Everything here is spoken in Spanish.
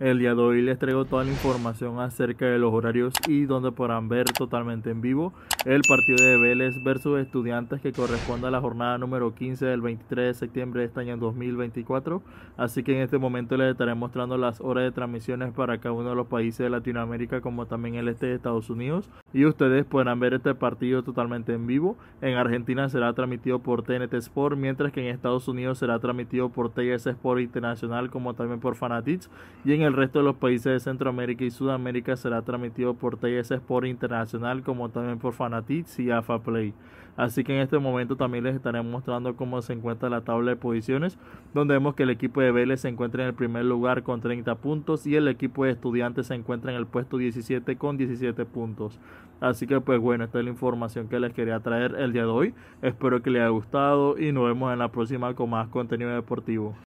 El día de hoy les traigo toda la información acerca de los horarios y donde podrán ver totalmente en vivo el partido de Vélez versus Estudiantes que corresponde a la jornada número 15 del 23 de septiembre de este año 2024. Así que en este momento les estaré mostrando las horas de transmisiones para cada uno de los países de Latinoamérica como también el este de Estados Unidos. Y ustedes podrán ver este partido totalmente en vivo. En Argentina será transmitido por TNT Sport, mientras que en Estados Unidos será transmitido por TS Sport Internacional como también por Fanatics. Y el resto de los países de Centroamérica y Sudamérica será transmitido por TS Sport Internacional como también por Fanatics y AFA Play. Así que en este momento también les estaremos mostrando cómo se encuentra la tabla de posiciones, donde vemos que el equipo de Vélez se encuentra en el primer lugar con 30 puntos y el equipo de Estudiantes se encuentra en el puesto 17 con 17 puntos. Así que pues bueno, esta es la información que les quería traer el día de hoy. Espero que les haya gustado y nos vemos en la próxima con más contenido deportivo.